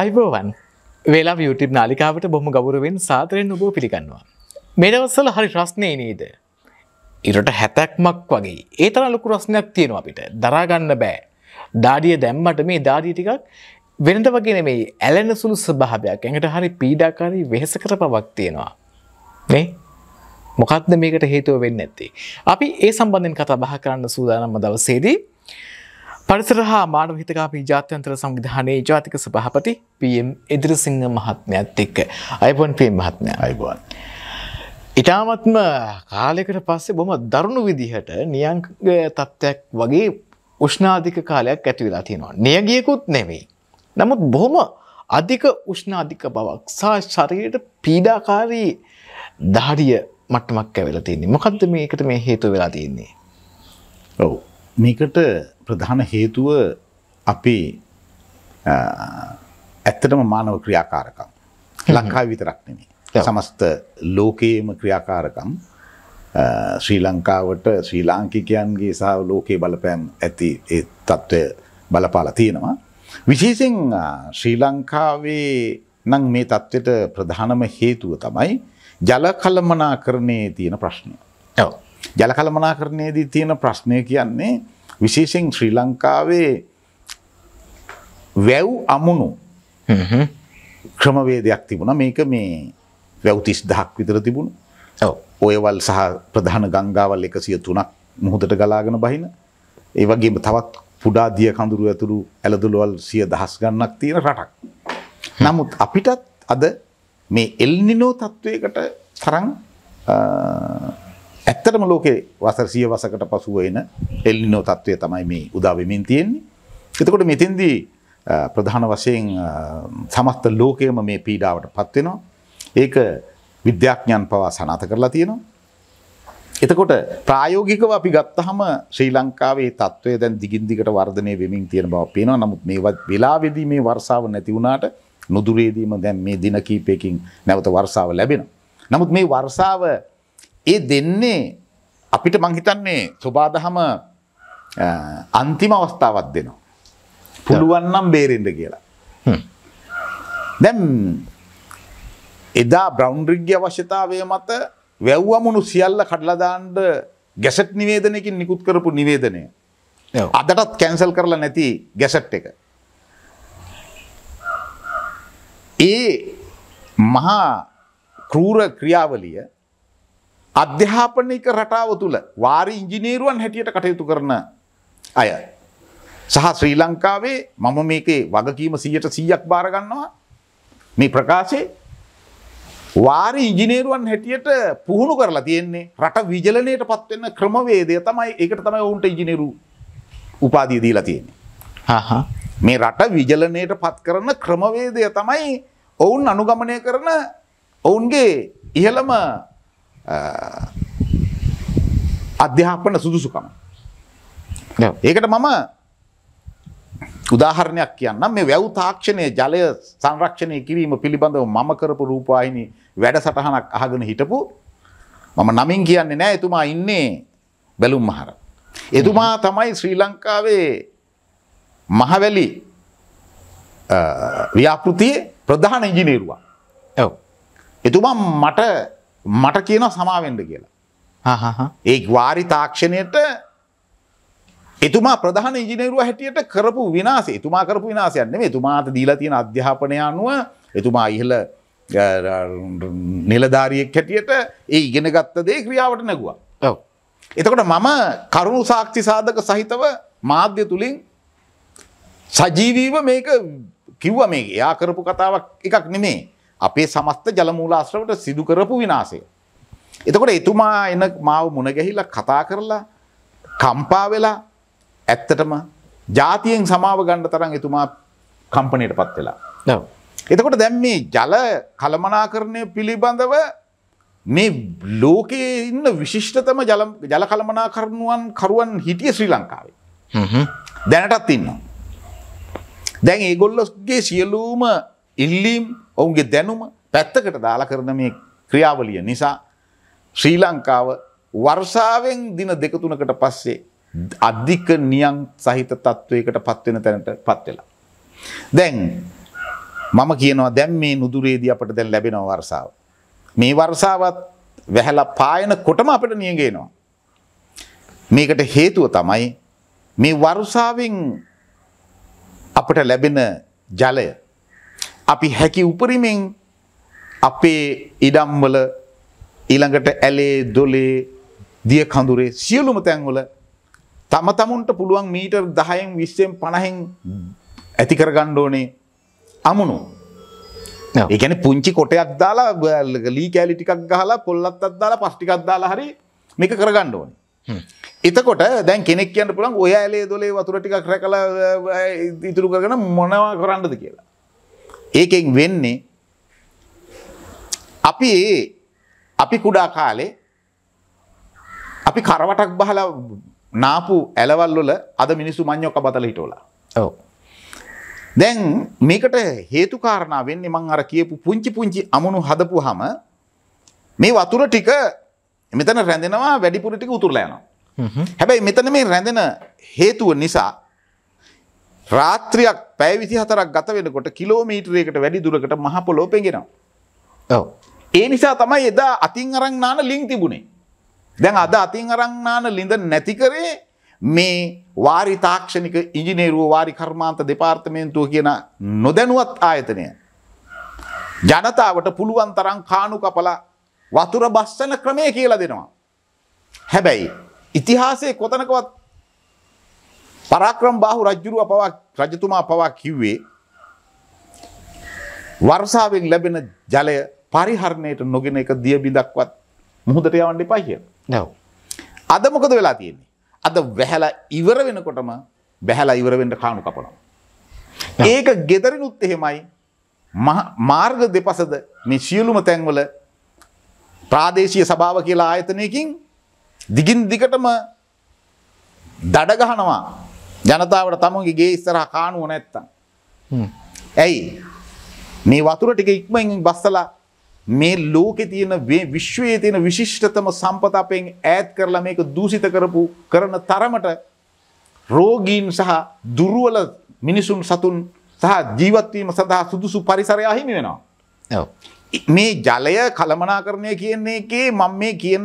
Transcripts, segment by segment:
අයිබෝවන් වෙලා YouTube නාලිකාවට බොහම ගෞරවෙන් සාතරයෙන් ඔබෝ පිළිගන්නවා. මෙදවස්සල හරි ප්‍රශ්නය නේද. ඉරට හැතැක්මක් වගේ ඒ තර ලොකු රස්නයක් තියෙනවා අපිට දරාගන්න බෑ. දාඩිය දැම්මට මේ දාඩී ටිකක් වෙනට වගෙන මේ ඇලෙන සුළු ස්භාභයක් ඇඟට හරි පීඩාකාරී වෙහෙසකර පවක් තියෙනවා. නේ? මොකක්ද මේකට හේතුව වෙන්න ඇත්තේ. අපි ඒ සම්බන්ධෙන් කතා බහ කරන්න සූදානම්ම දවසේදී පරිසර හා මානව හිතකාපී ජාත්‍යන්තර සංවිධානයේ ජාතික සභහපති පම් ඉදිරිසිංහ මහත්මයත් එක්ක අයිපොන් පම් මහත්මය අයිබුවන්. ඉතාමත්ම කාලෙකට පස්සේ බොම දරුණු විදිහට නියංග තත්ත්වයක් වගේ උෂ්නාධික කාලයක් ඇති වෙලා තියෙනවා. නියගියකුත් නෙවෙයි. නමුත් බොහොම අධික උෂ්නාධික බවක් සා ශරීයට පීඩාකාරී ධාරිය මට්ටමක් ඇවෙලා තියන්නේ මොකක්ද මේකට මේ හේතු වෙලා තියන්නේ. ඔවු. මේකට ප්‍රධාන හේතුව අපේ ඇත්තටම මානව ක්‍රියාකාරකම්. ලංකාව විතරක් නෙමෙයි. සමස්ත ලෝකයේම ක්‍රියාකාරකම් ශ්‍රී ලංකාවට ශ්‍රී ලාංකිකයන්ගේ සහ ලෝකයේ බලපෑම් ඇති ඒ తত্ত্বය බලපාලා තියෙනවා. විශේෂයෙන් ශ්‍රී ලංකාවේ නම් මේ தത്വෙට ප්‍රධානම හේතුව තමයි ජල කළමනාකරණයේ තියෙන ප්‍රශ්නය. ජල කළමනාකරණයේදී තියෙන ප්‍රශ්නය කියන්නේ විශේෂයෙන් ශ්‍රී ලංකාවේ වැව් අමුණු ක්‍රමවේදයක් තිබුණ මේක මේ වැව්තිස් දහක් විතර තිබුණු ඔයවල් සහ ප්‍රධාන ගංගාවල් එකසිය තුනක් මුහුදට ගලාගෙන බහින ඒ වගේම තවත් පුඩා දිය කඳුරු ඇතුළු ඇලදුළුවල් සිය දහස් ගන්නක් තියෙන රටක්. නමුත් අපිටත් අද මේ එල්නිනෝ තත්ත්වයකට තරන් ඇත්තටම ලෝකේ වසර 100 වසකට පසුව එන එල්නිනෝ තත්ත්වය තමයි මේ උදා වෙමින් තියෙන්නේ. එතකොට මෙතෙන්දී ප්‍රධාන වශයෙන් සමස්ත ලෝකයම මේ පීඩාවටපත් වෙනවා. ඒක විද්‍යාඥයන් පවා සනාථ කරලා තියෙනවා. එතකොට ප්‍රායෝගිකව අපි ගත්තහම ශ්‍රී ලංකාවේ තත්ත්වය දැන් දිගින් දිගට වර්ධනය වෙමින් තියෙන බව පේනවා. නමුත් මේ වෙලාවේදී මේ වර්ෂාව නැති වුණාට නුදුරේදීම දැන් මේ දින කීපයකින් නැවත වර්ෂාව ලැබෙනවා. නමුත් මේ වර්ෂාව ඒ දෙන්නේ අපිට මං හිතන්නේ සොබාදහම අන්තිම අවස්ථාවක් දෙනවා. පුළුවන්නම් බේරෙන්ට කියලා. දැම් එදා බ්‍රවන්්‍රිග්‍ය අවශ්‍යතාවය මත වැැව්වමුණු සියල්ල කඩලදාන්ඩ ගැසට් නිවේදනයකින් නිකුත් කරපු නිවේදනය. අදටත් කැන්සල් කරලා නැති ගැසට් එක. ඒ මහා කරූර ක්‍රියාවලිය අධ්‍යාපනික රටාව තුළ වාරි ඉංජිනේරුවන් හැටියට කටයුතු කරන අය. සහ ශ්‍රී ලංකාවේ මම මේකේ වගකීම සීයට සීයක් බාරගන්නවා මේ ප්‍රකාශේ වාරි ඉංජිනේරුවන් හැටියට පුහුණු කරලා තියෙන්නේ රට විජලනයට පත්වෙන්න ක්‍රමවේදය තමයි ඒකට තමයි ඔවුන්ට ඉජිනේරු උපාදිය දීලා තියෙන්නේ. මේ රට විජලනයට පත් කරන ක්‍රමවේදය තමයි ඔවුන් අනුගමනය කරන ඔවුන්ගේ ඉහළම අධ්‍යාපන සුදුසුකම. ඒකට මම උදාහරණයක් කියන්නම් මේ වැව් තාක්ෂණය ජලය සංරක්ෂණය කිරීම පිළිබඳව මම කරපු රූපවාහිනී වැඩසටහනක් අහගෙන හිටපු මම නමින් කියන්නේ නෑ එතුමා ඉන්නේ බැලුම් මහර. එතුමා තමයි ශ්‍රී ලංකාවේ මහවැලි ව්‍යාපෘතියේ ප්‍රධාන ඉංජිනේරුවා. එතුමා මට මට කියන සමාවෙන්ඩ කියලා. ඒ වාරි තාක්ෂණයට එතුමා ප්‍රධාන ඉජිනරුව හැටියට කරපු විනාසේ එතුමා කරපු විනාසයන්නේ එතුමාට දීලා තියෙන අධ්‍යාපනය අනුව එතුමා ඉහල නිලධාරියෙක් හැටියට ඒ ඉගෙන ගත්ත දේ ක්‍රියාවට නැගවා. එතකොට මම කරුණු සාක්ෂි සාධක සහිතව මාධ්‍ය තුළින් සජීවීව මේක කිව්ව මේ එයා කරපු කතාවක් එකක් නෙමේ අපේ සමස්ත ජලමූලාශ්‍රවට සිදු කරපු විනාශය. එතකොට එතුමා එන මාව මුණගැහිලා කතා කරලා කම්පා වෙලා ඇත්තටම ජාතියෙන් සමාව ගණ්ඩ තරන් එතුමා කම්පනයට පත් වෙලා. එතකොට දැම් මේ ජල කළමනාකරණය පිළිබඳව මේ ලෝකයේ ඉන්න විශිෂ්ටතම ජල කළමනා කරනුවන් කරුවන් හිටිය ශ්‍රී ලංකාවේ. දැනටත් ඉන්න. දැන් ඒගොල්ලොස්ගේ සියලූම ඉල්ලීම් ඔවුන්ගේ දැනුම පැත්තකට දාලා කරන මේ ක්‍රියාවලිය නිසා ශ්‍රී ලංකාව වර්ෂාවෙන් දින දෙක තුනකට පස්සේ අධික නියම් සහිත තත්වයකට පත් වෙන තැනට පත් වෙලා. දැන් මම කියනවා දැන් මේ නුදුරේදී අපට දැන් ලැබෙන වර්ෂාව. මේ වර්ෂාවත් වැහැලා පායන කොටම අපිට නියඟේනවා. මේකට හේතුව තමයි මේ වර්ෂාවෙන් අපට ලැබෙන ජලය අපි හැකි උපරිමෙන් අපේ ඉඩම්වල ඊළඟට ඇලේ දොලේ දිය කඳුරේ සියලුම තැන්වල තම තමුන්ට පුළුවන් මීටර් 10න් 20න් 50න් ඇති කරගන්න ඕනේ අමුණු. ඒ කියන්නේ පුංචි කොටයක් දාලා ලී කැලි ටිකක් ගහලා පොල්ලත්තක් දාලා පස් ටිකක් දාලා හරි මේක කරගන්න ඕනේ. එතකොට දැන් කෙනෙක් කියන්න පුළුවන් ඔය ඇලේ දොලේ වතුර ටිකක් රැකලා ඉතුරු කරගෙන මොනවා කරන්නද කියලා. ඒකෙන් වෙන්නේ අපි අපි කුඩා කාලේ අපි කරවටක් බහලා නාපු ඇලවල් වල අද මිනිස්සු මඤ්ඤොක්ක බතල හිටවලා. ඔව්. දැන් මේකට හේතු කාරණා වෙන්නේ මං අර කියපු පුංචි පුංචි අමුණු හදපුවාම මේ වතුර ටික මෙතන රැඳෙනවා වැඩිපුර ටික උතුරලා යනවා. හැබැයි මෙතන මේ රැඳෙන හේතුව නිසා රාත්‍රියක් පැය 24ක් ගත වෙනකොට කිලෝමීටරයකට වැඩි දුරකට මහ පොළොව පෙඟෙනවා. ඔව්. ඒ නිසා තමයි එදා අතින් අරන් නාන ලිං තිබුණේ. දැන් අද අතින් අරන් නාන ලිඳ නැති කරේ මේ වාරි තාක්ෂණික ඉංජිනේරුව වාරි කර්මාන්ත දෙපාර්තමේන්තුව කියන නොදැනුවත් ආයතනය. ජනතාවට පුළුවන් තරම් කාණු කපලා වතුර බස්සන ක්‍රමය කියලා දෙනවා. හැබැයි ඉතිහාසයේ කොතනකවත් පරාක්‍රම බාහු රජුරුව පවා රජතුමා පවා කිව්වේ වර්ෂාවෙන් ලැබෙන ජලය පරිහරණයට නොගෙන එක දිය බිඳක්වත් මුහුදට යවන්න එපා කියලා. නැව්. අද මොකද වෙලා තියෙන්නේ? අද වැහැලා ඉවර වෙනකොටම බැහැලා ඉවර වෙන්න කාණු කපනවා. ඒක gederිනුත් එහෙමයි. මාර්ග දෙපසද මේ සියලුම තැන්වල ප්‍රාදේශීය සභාව කියලා ආයතනයකින් දිගින් දිගටම දඩ ගහනවා ජනතාවට තමන්ගේ ගේ ඉස්සරහ කානුව නැත්තම්. ඇයි මේ වතුර ටික ඉක්මෙන් බස්සලා මේ ලෝකෙ තියෙන විශ්වයේ තියෙන විශිෂ්ටතම සම්පත අපෙන් ඈත් කරලා මේක දූෂිත කරපු කරන තරමට රෝගීන් සහ දුර්වල මිනිසුන් සතුන් සහ ජීවත් වීම සඳහා සුදුසු පරිසරය අහිමි වෙනවා. ඔව්. මේ ජලය කළමනාකරණය කියන්නේ එකේ මම මේ කියන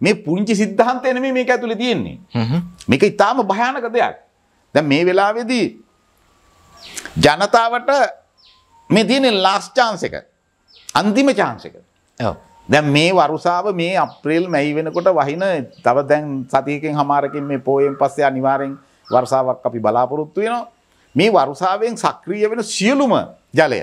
මේ පුංචි සිද්ධාන්තය නෙමෙයි මේක ඇතුලේ තියෙන්නේ. මේක ඊටාම භයානක දෙයක්. දැන් මේ වෙලාවේදී ජනතාවට මේ තියෙන ලාස්ට් chance එක අන්තිම chance එක. ඔව්. දැන් මේ වරුසාව මේ අප්‍රේල් මැයි වෙනකොට වහින තව දැන් සතියකින් හමාරකින් මේ පෝයෙන් පස්සේ අනිවාර්යෙන් වර්ෂාවක් අපි බලාපොරොත්තු වෙනවා. මේ වරුසාවෙන් සක්‍රිය වෙන සියලුම ජලය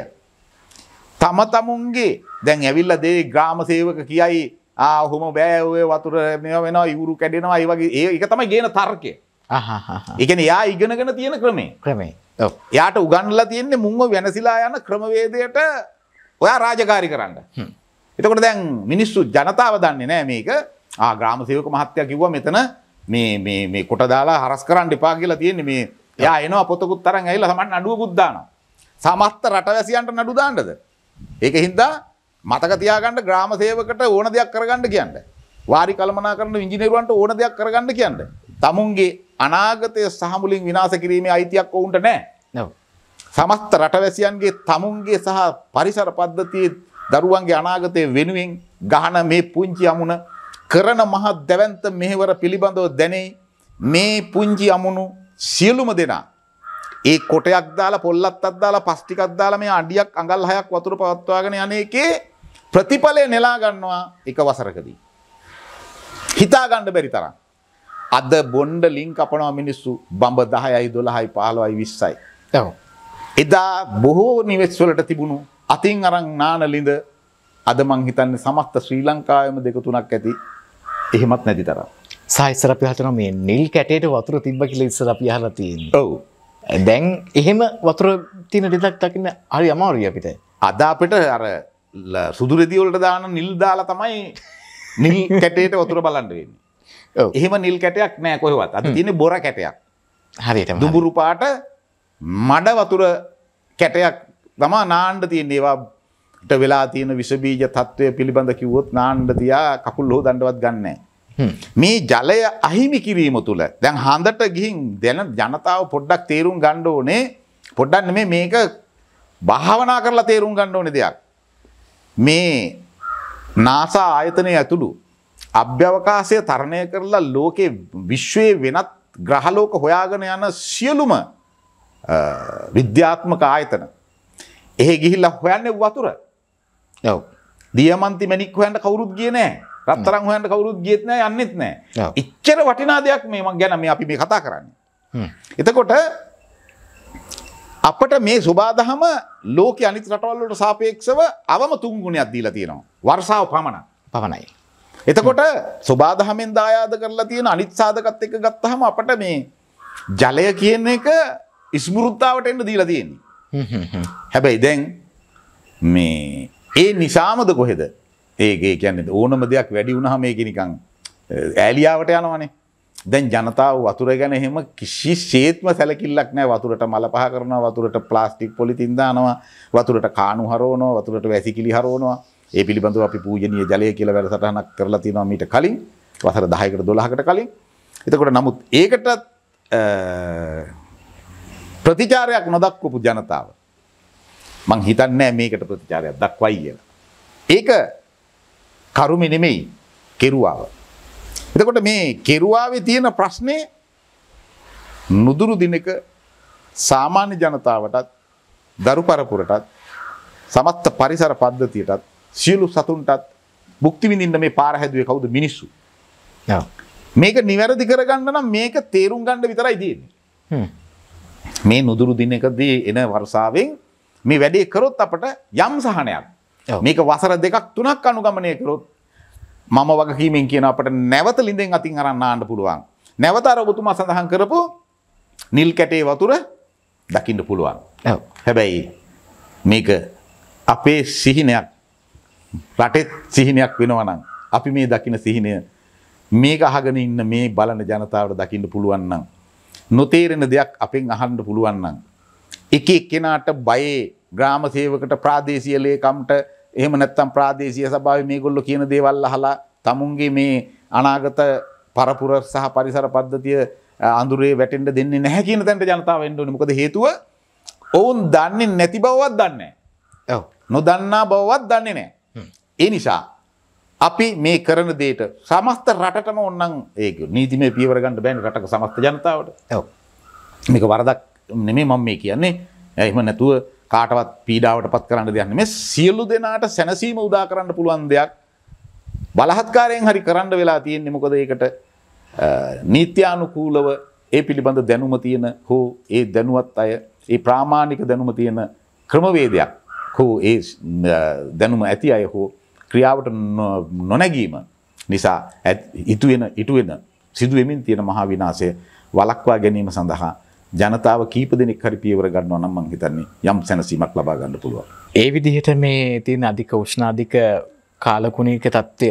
තම තමුන්ගේ දැන් ඇවිල්ලා දේ ග්‍රාම සේවක කියයි ආ ඔහොම බෑ ඔය වතුර මේවා වෙනවා ඉවුරු කැඩෙනවා ඒ වගේ ඒක තමයි ගේන තර්කය. එකන යා ඉගෙනගෙන තියෙන ක්‍රමේ ක්‍රමේ යාට උගන්නලා තියෙන්නේ මුංව වෙනසිලා යන ක්‍රමවේදයට ඔයා රාජකාරි කරන්න. එතකොට දැන් මිනිස්සු ජනතාව දන්නේ නෑ මේක ආග්‍රාම සයක මහත්තය කිව්ව මෙතන මේ කොට දාලා හරස් කරන්න එපා කියලා තියෙන්නේ මේ යා එන පොතකුත් තරන් ඇල්ල සමන් අඩුව පුද්දාන. සමත්ත රටවැසියන්ට නඩු දාන්නද. ඒක හින්දා මතක තියාගන්න ග්‍රාම සේවකට ඕන දෙයක් කරගන්න කියන්න. වාරි කළමනා කරන ඉංජිනේරුවන්ට ඕන දෙයක් කරගන්න කියන්න. තමුන්ගේ අනාගතය සහමුලින් විනාස කිරීමේ අයිතියක් ඔවුන්ට නෑ. සමස්ත රටවැසියන්ගේ තමුන්ගේ සහ පරිසර පද්ධතියේ දරුවන්ගේ අනාගතය වෙනුවෙන් ගහන මේ පුංචි අමුණ කරන මහත් දැවන්ත මෙහෙවර පිළිබඳව දැනේ මේ පුංචි අමුණු සියලුම දෙනා. ඒ කොටයක් දාලා පොල්ලත් අත්දාලා පස්්ටිකක් දාලා මේ අඩියක් අඟල් හයක් වතුර පවත්වාගෙන යනකේ ප්‍රතිඵලය නෙලා ගන්නවා එක වසරකදී. හිතාගණ්ඩ බැරි තරම්. අද බොන්්ඩ ලින් කපනවා මිනිස්සු බඹ දහයයි දොළහයි පහලවයි විස්සයි. එදා බොහෝ නිවෙස්වලට තිබුණු අතින් අරං නානලිඳ අද මංහිතන්න සමස්ත ශ්‍රී ලංකායම දෙක තුනක් ඇති එහෙමත් නැති තරම්. සයිස්සර පිහටන මේ නිල් කැටේට වතුර තිබ්බ කියල ඉස්සර පිහල තියෙන් ඔවු දැන් එහෙම වතුර තින රිදක් දකින්න අරි අමාරුිය අපිට අද අපට අර සුදුරදිවලට දාන නිල් දාලා තමයි නිල් කැටේට වතුර බලන්ඩ වෙන්න එහෙම නිල් කැටයක් නෑ කොහෙවත් අද තින බොර කැටයක් හරියට දුබුරුපාට මඩ වතුර කැටයක් තමා නාණ්ඩ තියන්නේවාට වෙලා තියෙන විශබීජ තත්ත්වය පිළිබඳ කිවොත් නාණ්ඩ තියා කකුල් හෝ දඩවත් ගන්නෑ මේ ජලය අහිමි කිරීම තුළ දැන් හඳට ගිහින් දැන ජනතාව පොඩ්ඩක් තේරුම් ගණ්ඩ ඕනේ පොඩ්ඩන්න මේ මේක භාවනා කරලා තේරුම් ගණ්ඩ ඕනෙ දෙයක්. මේ නාසා ආයතනය ඇතුළු අභ්‍යවකාශය තරණය කරලා ලෝකේ විශ්වයේ වෙනත් ග්‍රහලෝක හොයාගෙන යන සියලුම විද්‍යාත්මක ආයතන. එහෙ ගිහිල්ලා හොයන්නේ වතුර. ඔව්. දියමන්ති මණික් හොයන්න කවුරුත් ගියේ නෑ. රත්තරන් හොයන්න කවුරුත් ගියෙත් නෑ යන්නෙත් නෑ. ඉච්චර වටිනා දෙයක් මේ මං ගැන මේ අපි මේ කතා කරන්නේ. එතකොට අපට මේ සුබාදහම ලෝක අනිත් රටවල් වලට සාපේක්ෂව අවම තුන් ගුණයක් දීලා තියෙනවා. වර්ෂාව පමණක්. පමණයි. එතකොට ස්වබාදහමෙන් දායාද කරලා තියෙන අනිත් සාධකත් එක ගත්තහම අපට මේ ජලය කියන එක ඉස්මුෘත්තාවට එන්න දීලා තියෙන්නේ. හැබැයි දැන් මේ ඒ නිසාමද කොහෙද ඒගේ කියන්නේ ඕනම දෙයක් වැඩි වුණහම ඒක නිකන් ඈලියාවට යනවනේ. දැන් ජනතාව වතුර ගැන එහෙම කිසිසේත්ම සැලකිල්ලක් නැහැ වතුරට මල පහ කරනවා වතුරට ප්ලාස්ටික් පොලිතින් දානවා වතුරට කාණු හරවනවා වතුරට වැසිකිලි හරවනවා ඒ පිළිබඳව අපි පූජනීය ජලය කියලා වැඩසටහනක් කරලා තියෙනවා මීට කලින් වසර 10කට 12කට කලින්. එතකොට නමුත් ඒකට ප්‍රතිචාරයක් නොදක්වපු ජනතාව මං හිතන්නේ මේකට ප්‍රතිචාරයක් දක්වයි කියලා. ඒක කරුමේ නෙමෙයි කෙරුවාව. එතකොට මේ කෙරුවාවේ තියෙන ප්‍රශ්නේ නුදුරු දිනක සාමාන්‍ය ජනතාවටත් දරු පරපුරටත් සමත්ත පරිසර පද්ධතියටත් සියලු සතුන්ටත් බුක්ති විඳින්න මේ පාර හැදුවේ කවුද මිනිස්සු. මේක නිවැරදි කරගන්න නම් මේක තේරුම් ගන්න විතරයි තියෙන්නේ. මේ නුදුරු දිනකදී එන වර්ෂාවෙන් මේ වැඩේ කරොත් අපට යම් සහනයක්. මේක වසර දෙකක් තුනක් අනුගමනය කරොත් මම වගකීමෙන් කියන අපට නැවත ලිඳෙන් අතින් අරන්න ආන්න පුළුවන්. නැවත අර ඔබතුමා සඳහන් කරපු නිල් කැටේ වතුර දකින්න පුළුවන්. හැබැයි මේක අපේ සිහිනයක් රටෙත් සිහිනයක් වෙනවා නම් අපි මේ දකින සිහිනය මේක අහගෙන ඉන්න මේ බලන ජනතාවට දකින්න පුළුවන් නම් නොතේරෙන දෙයක් අපෙන් අහන්න පුළුවන් නම් එක එක්කෙනාට බයේ ග්‍රාම සේවකට ප්‍රාදේශීය ලේකම්ට එහෙම නැත්නම් ප්‍රාදේශීය සභාවේ මේගොල්ලෝ කියන දේවල් අහලා තමුන්ගේ මේ අනාගත පරපුර සහ පරිසර පද්ධතිය අඳුරේ වැටෙන්න දෙන්නේ නැහැ කියන තැනට ජනතාව එන්න ඕනේ. මොකද හේතුව ඔවුන් දන්නේ නැති බවවත් දන්නේ නැහැ. ඔව්. නොදන්නා බවවත් දන්නේ නැහැ. ඒ නිසා අපි මේ කරන දේට සමස්ත රටටම ඔන්නම් ඒක නීතිමය පියවර ගන්න බෑනේ රටක සමස්ත ජනතාවට. ඔව්. මේක වරදක් නෙමෙයි මම මේ කියන්නේ. එහෙම නැතුව කාටවත් පීඩාවටපත් කරන්න දෙයක් නෙමෙයි. සියලු දෙනාට සැනසීම උදා කරන්න පුළුවන් දෙයක් බලහත්කාරයෙන් හරි කරන්න වෙලා තියෙන්නේ මොකද ඒකට නීත්‍යානුකූලව ඒ පිළිබඳ දැනුම තියෙන හෝ ඒ දැනුවත් අය ඒ ප්‍රාමාණික දැනුම තියෙන ක්‍රමවේදයක් හෝ ඒ දැනුම ඇති අය හෝ ක්‍රියාවට නොනැගීම නිසා ඉතු වෙන ඉටු වෙන සිදු වෙමින් තියෙන මහා විනාශය වළක්වා ගැනීම සඳහා ජනතාව කීප දෙනෙක් හරි පියවර ගන්නවා නම් මම හිතන්නේ යම් සැනසීමක් ලබා ගන්න පුළුවන්. ඒ විදිහට මේ තියෙන අධික උෂ්ණාධික කාලකුණික தත්ත්වය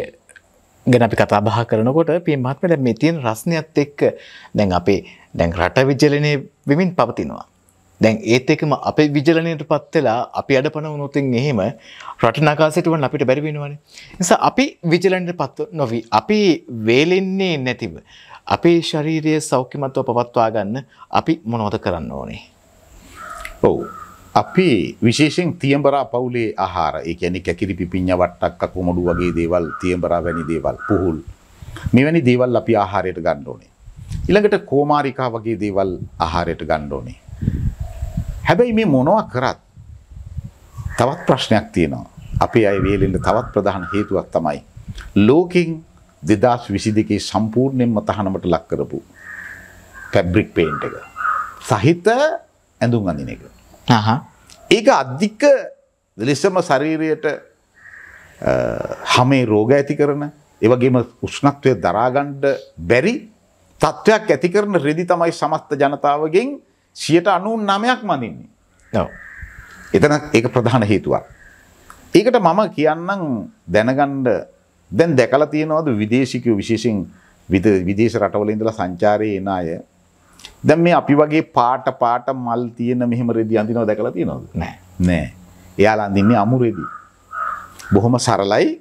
ගැන අපි කතා බහ කරනකොට පින්මහත්මයා දැන් මේ තියෙන රස්නියත් එක්ක දැන් අපේ දැන් රට විජලනය වෙමින් පවතිනවා. දැන් ඒත් එකම අපේ විජලනයට පත් වෙලා අපි අඩපණ වුණොත් එහෙම රට නගා සිටවන්න අපිට බැරි වෙනවනේ. නිසා අපි විජලනයට පත් නොවි අපි වේලෙන්නේ නැතිව අපේ ශාරීරිය සෞඛ්‍යමත්ව පවත්වා ගන්න අපි මොනවද කරන්න ඕනේ? ඔව්. අපි විශේෂයෙන් තියඹරා පවුලේ ආහාර, ඒ කියන්නේ කැකිරි පිපිඤ්ඤා වට්ටක් කොමඩු වගේ දේවල්, තියඹරා වැනි දේවල්, පුහුල් මෙවැනි දේවල් අපි ආහාරයට ගන්න ඕනේ. ඊළඟට කෝමාරිකා වගේ දේවල් ආහාරයට ගන්න ඕනේ. හැබැයි මේ මොනවා කරත් තවත් ප්‍රශ්නයක් තියෙනවා. අපේ අය වේලෙන්න තවත් ප්‍රධාන හේතුවක් තමයි ලෝකෙන් 2022 සම්පූර්ණයෙන්ම තහනමට ලක් කරපු ෆැබ්‍රික් පේන්ට් එක සහිත ඇඳුම් අඳින එක. හා. ඒක අධික ලෙසම ශරීරයට හැමේ රෝග ඇති කරන ඒ වගේම උෂ්ණත්වය දරා ගන්න බැරි තත්වයක් ඇති කරන රෙදි තමයි සමස්ත ජනතාවගෙන් සියට අනුන් නමයක් මඳින්නේ එතන ඒ ප්‍රධාන හේතුවක්. ඒකට මම කියන්නම් දැනගණ්ඩ දැන් දැකලා තියෙනවද විදේශිකයෝ විශේෂෙන් විදේශ රටවල ඉඳලා සංචාරයේ එන අය දැන් මේ අපි වගේ පාට පාට මල් තියෙන මෙහෙම රෙදි අඳිනව දැකලා තියෙනවද නෑ නෑ එයාලා අඳින්නේ අමු රෙදි බොහොම සරලයි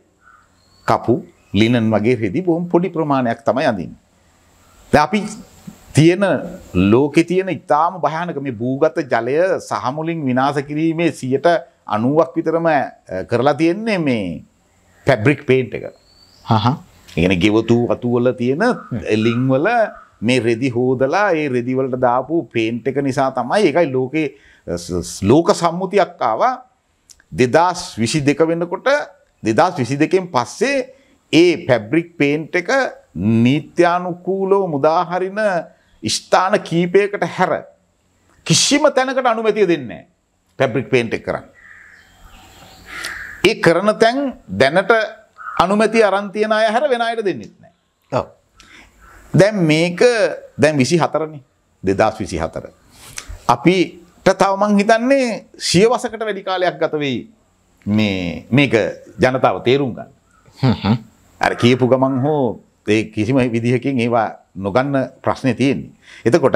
කපු ලිනන් වගේ රෙදි බොහොම පොඩි ප්‍රමාණයක් තමයි අඳින්නේ දැන් අපි තියෙන ලෝකෙ තියෙන ඉතාම භයානක මේ භූගත ජලය සහමුලින් විනාස කිරීමේ සියට අනුවක් විතරම කරලා තියෙන්නේ මේ පැබ්‍රික් පේන්ට් එක. ඉගෙන ගෙවතු අතුවල තියෙන එලිංවල මේ රෙදි හෝදලා ඒ රෙදිවලට දාපු පේන්ට් එක නිසා තමයි එකයි ලෝකේ ලෝක සම්මුතියක් ආවා දෙදස් විසි දෙක වෙන්නකොට දෙදස් විසි දෙකෙන් පස්සේ ඒ පැබ්‍රික් පේන්ට් එක නීත්‍යානුකූලෝ මුදාහරින ස්ථාන කීපයකට හැර කිසිම තැනකට අනුමැතිය දෙන්නේ පැබ්‍රික් පේන්ට් එක කරන්න. ඒ කරන තැන් දැනට අනුමැති අරන් තියන අය හැර වෙන අයට දෙන්නෙත් නැහැ. ඔව්. දැන් මේක දැන් 24නේ 2024. අපිට තව මං හිතන්නේ සියවසකට වැඩි කාලයක් ගත වෙයි මේ මේක ජනතාව තේරුම් ගන්න. හ්ම් හ්ම්. අර කියපු ගමන් හෝ ඒ කිසිම විදිහකින් ඒවා නොගන්න ප්‍රශ්නය තියෙන්. එතකොට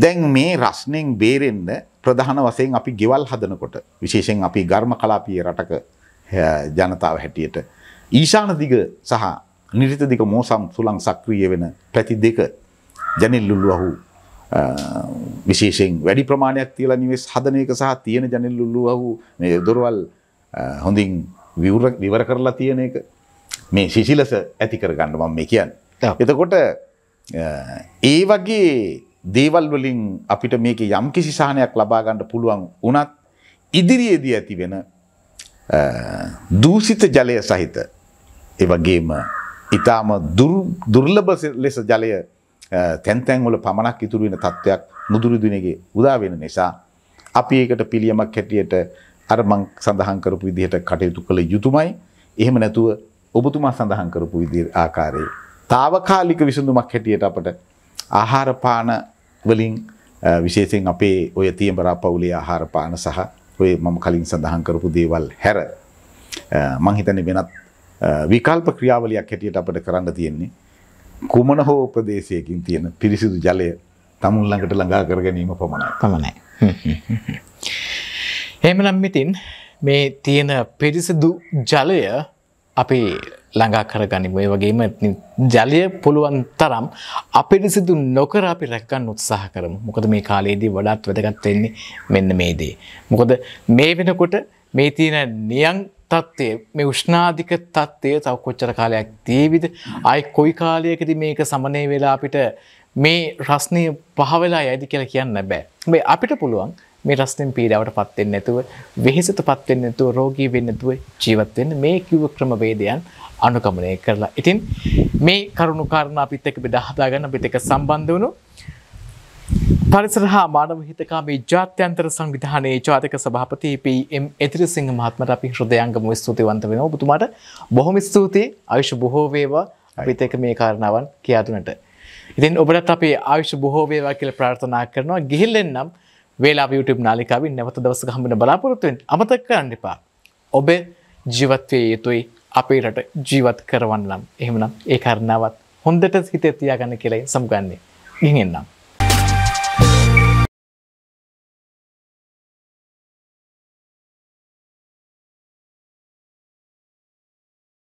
දැන් මේ රස්නෙන් බේරෙන්න්න ප්‍රධාන වසයෙන් අපි ගෙවල් හදනකොට විශේෂෙන් අපි ගර්ම කලාපිය රටක ජනතාව හැටියට. ඊශාන දිග සහ නිරිත දික මෝසම් සුළං සක්‍රිය වෙන පැති දෙක ජනිල්ලුල්ලු අහු විශේෂෙන් වැඩි ප්‍රමාණයක් තියලා නිවෙස් හදන එක සහ තියෙන ජනිල්ලුල්ලු අහු දොරවල් හොඳින් විවර කරලා තියෙන එක මේ ශිසිලස ඇති කරගන්න මම මේ කියන්න. එතකොට ඒ වගේ දේවල් වලින් අපිට මේක යම් කිසි සහනයක් ලබා ගන්න පුළුවන් වුණත් ඉදිරියේදී ඇති වෙන දූෂිත ජලය සහිත ඒ වගේම ඊටාම දුර්ලභ ලෙස ජලය තැන් තැන් වල පමණක් ඉතුරු වෙන තත්වයක් නුදුරු දිනෙක උදා වෙන නිසා අපි ඒකට පිළියමක් හැටියට අර මං සඳහන් කරපු විදිහට කටයුතු කළ යුතුමයි. එහෙම නැතුව ඔබතුමා සඳහන් කරපු විදි ආකාරයේ తాවකාලික විසඳුමක් හැටියට අපට ආහාර පාන වලින් විශේෂයෙන් අපේ ඔය තියඹරා පවුලේ ආහාර පාන සහ ඔය මම කලින් සඳහන් කරපු දේවල් හැර මං හිතන්නේ වෙනත් විකල්ප ක්‍රියාවලියක් හැටියට අපිට කරන්න තියෙන්නේ කුමන හෝ ප්‍රදේශයකින් තියෙන පිරිසිදු ජලය තමුන් ළඟට ළඟා කර ගැනීම පමණයි. පමණයි. එහෙමනම් මිතින් මේ තියෙන පිරිසිදු ජලය අපි ළඟා කරගනිමු. ඒ වගේම ජලය පුළුවන් තරම් අපිරිසිදු නොකර අපි රැකගන්න උත්සාහ කරමු. මොකද මේ කාලේදී වඩාත් වැදගත් වෙන්නේ මෙන්න මේ දේ. මොකද මේ වෙනකොට මේ තියෙන නියං තත්ත්වය මේ උෂ්නාධික තත්ත්වය තව කොච්චර කාලයක් දීවිද අයි කොයි කාලයකද මේක සමනය වෙලා අපිට මේ රස්නය පහවෙලා යයිද කියලා කියන්න බෑ. මේ අපිට පුළුවන් මේ රස්නෙන් පීඩාවට පත් වෙන්නේ නැතුව, වෙහෙසට පත් වෙන්නේ නැතුව, රෝගී වෙන්නේ නැතුව ජීවත් වෙන්න මේ කිව්ව ක්‍රමවේදයන් අනුගමනය කරලා. ඉතින් මේ කරුණු කාරණා අපිත් එක්ක බෙදා හදාගන්න අපිත් එක්ක සම්බන්ධ වුණු පරිසර හා මානව හිතකාමී ජාත්‍යන්තර සංවිධානයේ ජාතික සභාපති පී.එම්. එදිරිසිංහ මහත්මයාට අපි හෘදයාංගම ස්තුතිවන්ත වෙනවා. ඔබතුමාට බොහොම ස්තුතියි. ආයුෂ බොහෝ වේවා. අපිත් එක්ක මේ කාරණාවන් කියා දුන්නට. ඉතින් ඔබටත් අපි ආයුෂ බොහෝ වේවා කියලා ප්‍රාර්ථනා කරනවා. ගිහිල්ලෙන්නම් වේලා YouTube නාලිකාවින් නැවත දවසක හම්බෙන බලාපොරොත්තුවෙන් අමතක කරන්න එපා. ඔබ ජීවත්වයේ යුතුයි අපේ රට ජීවත් කරවන්නම්. එහෙමනම් ඒ කරණාවත් හොඳට හිතේ තියාගන්න කියලා සමුගන්නේ. ගිහින් එන්නම්.